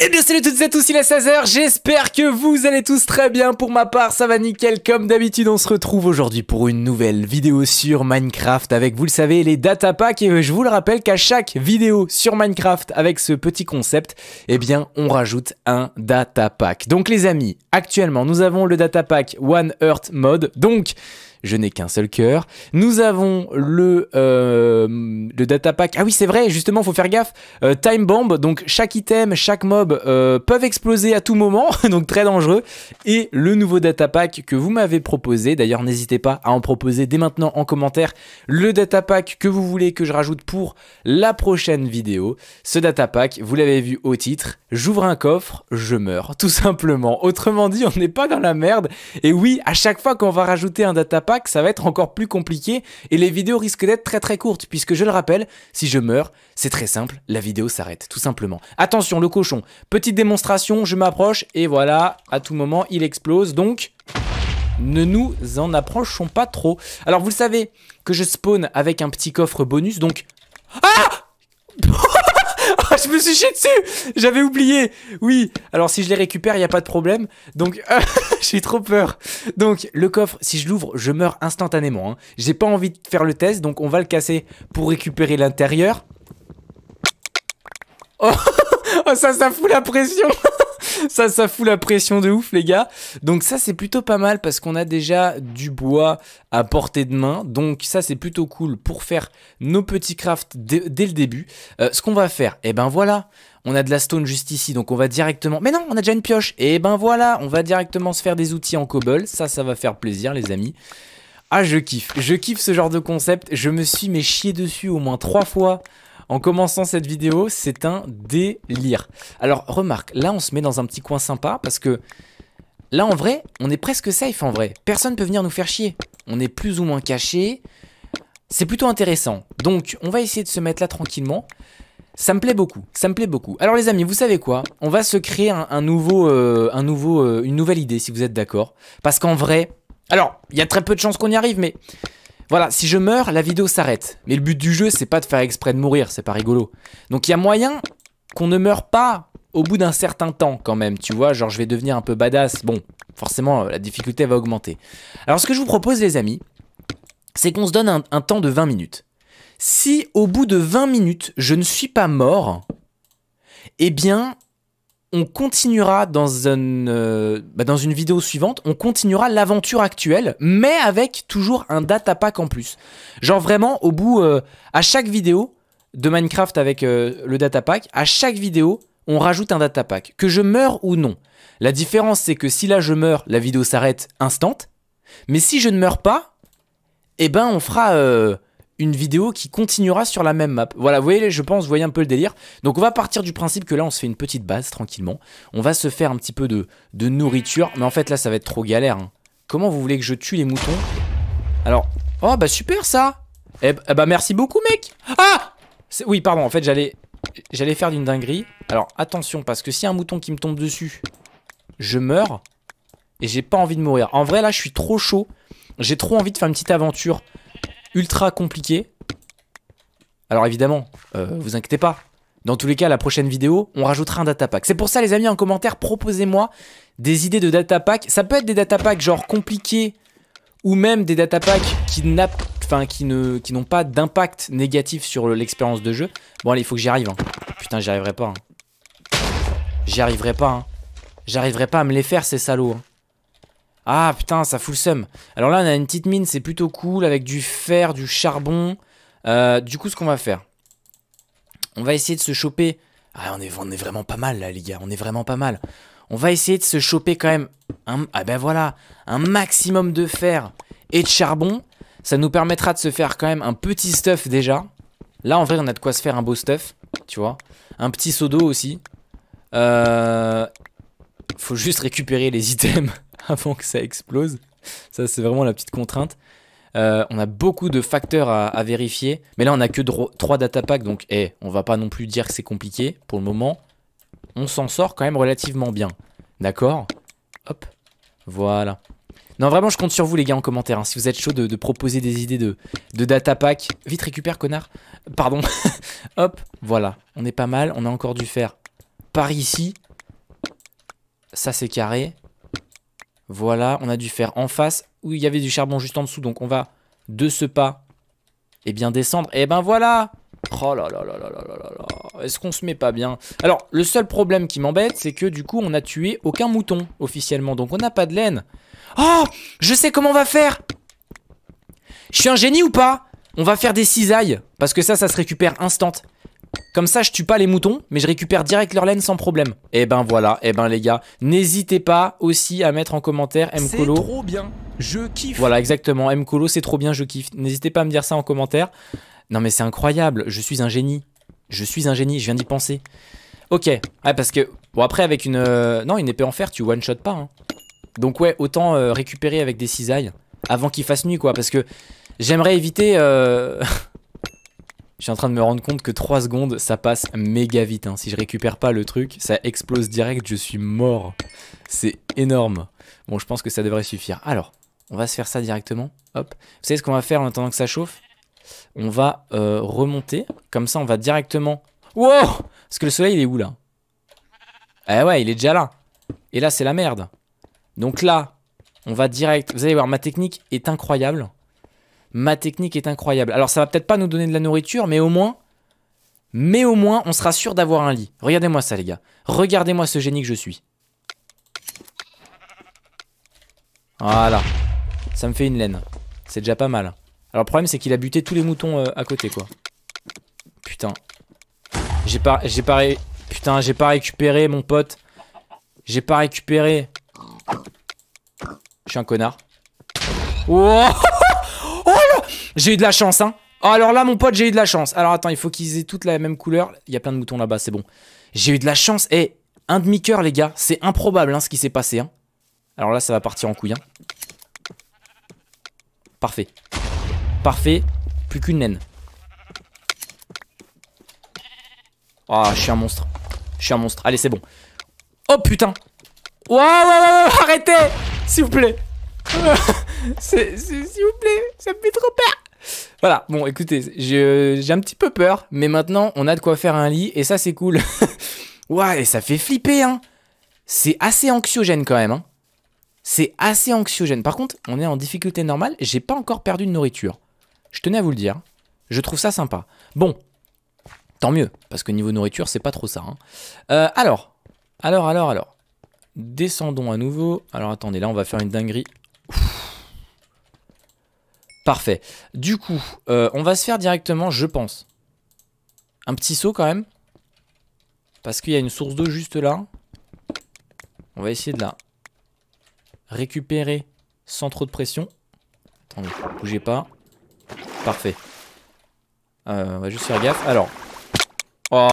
Et bien salut toutes et à tous, il est 16h, j'espère que vous allez tous très bien, pour ma part ça va nickel comme d'habitude, on se retrouve aujourd'hui pour une nouvelle vidéo sur Minecraft avec, vous le savez, les data packs et je vous le rappelle qu'à chaque vidéo sur Minecraft avec ce petit concept, eh bien on rajoute un data pack. Donc les amis, actuellement nous avons le data pack One Earth Mode, donc je n'ai qu'un seul cœur. Nous avons le, euh, le data pack. Ah oui, c'est vrai, justement, faut faire gaffe. Euh, time bomb, donc chaque item, chaque mob euh, peuvent exploser à tout moment, donc très dangereux. Et le nouveau data pack que vous m'avez proposé. D'ailleurs, n'hésitez pas à en proposer dès maintenant en commentaire le data pack que vous voulez que je rajoute pour la prochaine vidéo. Ce data pack, vous l'avez vu au titre, j'ouvre un coffre, je meurs, tout simplement. Autrement dit, on n'est pas dans la merde. Et oui, à chaque fois qu'on va rajouter un data que ça va être encore plus compliqué et les vidéos risquent d'être très très courtes puisque je le rappelle, si je meurs, c'est très simple, la vidéo s'arrête tout simplement. Attention le cochon, petite démonstration, je m'approche et voilà, à tout moment il explose donc ne nous en approchons pas trop. Alors vous le savez que je spawn avec un petit coffre bonus donc... Ah je me suis chié dessus J'avais oublié Oui, alors si je les récupère, il n'y a pas de problème. Donc, je j'ai trop peur. Donc, le coffre, si je l'ouvre, je meurs instantanément. Hein. J'ai pas envie de faire le test, donc on va le casser pour récupérer l'intérieur. Oh, oh ça, ça fout la pression ça, ça fout la pression de ouf, les gars. Donc ça, c'est plutôt pas mal parce qu'on a déjà du bois à portée de main. Donc ça, c'est plutôt cool pour faire nos petits crafts dès le début. Euh, ce qu'on va faire, eh ben voilà, on a de la stone juste ici, donc on va directement... Mais non, on a déjà une pioche Et eh ben voilà, on va directement se faire des outils en cobble. Ça, ça va faire plaisir, les amis. Ah, je kiffe. Je kiffe ce genre de concept. Je me suis mis chié dessus au moins trois fois en commençant cette vidéo, c'est un délire. Alors remarque, là on se met dans un petit coin sympa parce que là en vrai, on est presque safe en vrai. Personne peut venir nous faire chier. On est plus ou moins caché. C'est plutôt intéressant. Donc on va essayer de se mettre là tranquillement. Ça me plaît beaucoup, ça me plaît beaucoup. Alors les amis, vous savez quoi On va se créer un, nouveau, un nouveau euh, euh, une nouvelle idée si vous êtes d'accord. Parce qu'en vrai, alors il y a très peu de chances qu'on y arrive, mais voilà, si je meurs, la vidéo s'arrête. Mais le but du jeu, c'est pas de faire exprès de mourir, c'est pas rigolo. Donc il y a moyen qu'on ne meure pas au bout d'un certain temps quand même, tu vois, genre je vais devenir un peu badass. Bon, forcément, euh, la difficulté va augmenter. Alors ce que je vous propose les amis, c'est qu'on se donne un, temps de 20 minutes. Si au bout de 20 minutes, je ne suis pas mort, eh bien, on continuera dans une, euh, bah, dans une vidéo suivante, on continuera l'aventure actuelle, mais avec toujours un data pack en plus. Genre vraiment, au bout, euh, à chaque vidéo de Minecraft avec euh, le data pack, à chaque vidéo, on rajoute un data pack, que je meurs ou non. La différence, c'est que si là je meurs, la vidéo s'arrête instant, mais si je ne meurs pas, eh ben on fera une vidéo qui continuera sur la même map. Voilà, vous voyez, je pense, vous voyez un peu le délire. Donc on va partir du principe que là, on se fait une petite base, tranquillement. On va se faire un petit peu de, de nourriture. Mais en fait, là, ça va être trop galère. Hein. Comment vous voulez que je tue les moutons Alors, oh, bah super, ça eh, eh bah merci beaucoup, mec Ah Oui, pardon, en fait, j'allais j'allais faire d'une dinguerie. Alors, attention, parce que si un mouton qui me tombe dessus, je meurs. Et j'ai pas envie de mourir. En vrai, là, je suis trop chaud. J'ai trop envie de faire une petite aventure ultra compliqué. Alors évidemment, euh, vous inquiétez pas. Dans tous les cas, la prochaine vidéo, on rajoutera un datapack. C'est pour ça, les amis, en commentaire, proposez-moi des idées de datapack. Ça peut être des datapacks genre compliqués ou même des datapacks qui n'ont qui qui pas d'impact négatif sur l'expérience de jeu. Bon, allez, il faut que j'y arrive. Hein. Putain, j'y arriverai pas. Hein. J'y arriverai pas. Hein. J'arriverai pas à me les faire, ces salauds. Hein. Ah putain, ça fout le seum. Alors là, on a une petite mine, c'est plutôt cool, avec du fer, du charbon. Euh, du coup, ce qu'on va faire, on va essayer de se choper. Ah, on est, vraiment pas mal là, les gars, on est vraiment pas mal. On va essayer de se choper quand même, ah ben voilà, un maximum de fer et de charbon. Ça nous permettra de se faire quand même un petit stuff déjà. Là, en vrai, on a de quoi se faire un beau stuff, tu vois. Un petit seau d'eau aussi. Euh... Faut juste récupérer les items. avant que ça explose. Ça, c'est vraiment la petite contrainte. Euh, on a beaucoup de facteurs à, vérifier. Mais là, on a que 3 data packs. Donc, hey, eh, on va pas non plus dire que c'est compliqué pour le moment. On s'en sort quand même relativement bien. D'accord Hop. Voilà. Non, vraiment, je compte sur vous, les gars, en commentaire. Hein. Si vous êtes chaud de, proposer des idées de, de data pack. Vite, récupère, connard. Euh, pardon. Hop. Voilà. On est pas mal. On a encore dû faire par ici. Ça, c'est carré. Voilà, on a dû faire en face où il y avait du charbon juste en dessous. Donc on va de ce pas, et eh bien descendre. Et eh ben voilà Oh là là là là là là Est-ce qu'on se met pas bien Alors, le seul problème qui m'embête, c'est que du coup, on a tué aucun mouton, officiellement. Donc on n'a pas de laine. Oh Je sais comment on va faire Je suis un génie ou pas On va faire des cisailles. Parce que ça, ça se récupère instant. Comme ça, je tue pas les moutons, mais je récupère direct leur laine sans problème. Et eh ben voilà, et eh ben les gars, n'hésitez pas aussi à mettre en commentaire Mcolo. C'est trop bien, je kiffe. Voilà, exactement, Mcolo, c'est trop bien, je kiffe. N'hésitez pas à me dire ça en commentaire. Non mais c'est incroyable, je suis un génie. Je suis un génie, je viens d'y penser. Ok, ouais, ah, parce que... Bon après, avec une... Euh, non, une épée en fer, tu one-shot pas. Hein. Donc ouais, autant euh, récupérer avec des cisailles avant qu'il fasse nuit, quoi, parce que j'aimerais éviter... Euh, Je suis en train de me rendre compte que 3 secondes, ça passe méga vite. Hein. Si je récupère pas le truc, ça explose direct, je suis mort. C'est énorme. Bon, je pense que ça devrait suffire. Alors, on va se faire ça directement. Hop. Vous savez ce qu'on va faire en attendant que ça chauffe On va euh, remonter. Comme ça, on va directement... Wow Parce que le soleil, il est où, là Eh ouais, il est déjà là. Et là, c'est la merde. Donc là, on va direct... Vous allez voir, ma technique est incroyable ma technique est incroyable. Alors ça va peut-être pas nous donner de la nourriture, mais au moins, mais au moins, on sera sûr d'avoir un lit. Regardez-moi ça, les gars. Regardez-moi ce génie que je suis. Voilà. Ça me fait une laine. C'est déjà pas mal. Alors le problème, c'est qu'il a buté tous les moutons euh, à côté, quoi. Putain. J'ai pas, j'ai pas, putain, j'ai pas récupéré, mon pote. J'ai pas récupéré. Je suis un connard. Oh J'ai eu de la chance, hein. Oh, alors là, mon pote, j'ai eu de la chance. Alors attends, il faut qu'ils aient toutes la même couleur. Il y a plein de moutons là-bas, c'est bon. J'ai eu de la chance. Eh, un demi-coeur, les gars. C'est improbable, hein, ce qui s'est passé, hein. Alors là, ça va partir en couille, hein. Parfait. Parfait. Plus qu'une naine. oh, je suis un monstre. Je suis un monstre. Allez, c'est bon. Oh putain. Waouh, arrêtez S'il vous plaît. S'il vous plaît, ça me fait trop peur. Voilà, bon écoutez, j'ai un petit peu peur, mais maintenant on a de quoi faire un lit et ça c'est cool. ouais, et ça fait flipper, hein. C'est assez anxiogène quand même, hein. C'est assez anxiogène. Par contre, on est en difficulté normale, j'ai pas encore perdu de nourriture. Je tenais à vous le dire. Je trouve ça sympa. Bon, tant mieux, parce que niveau nourriture, c'est pas trop ça. Hein. Euh, alors, alors, alors, alors. Descendons à nouveau. Alors attendez, là on va faire une dinguerie. Parfait. Du coup, euh, on va se faire directement, je pense, un petit saut quand même. Parce qu'il y a une source d'eau juste là. On va essayer de la récupérer sans trop de pression. Attendez, bougez pas. Parfait. Euh, on va juste faire gaffe. Alors,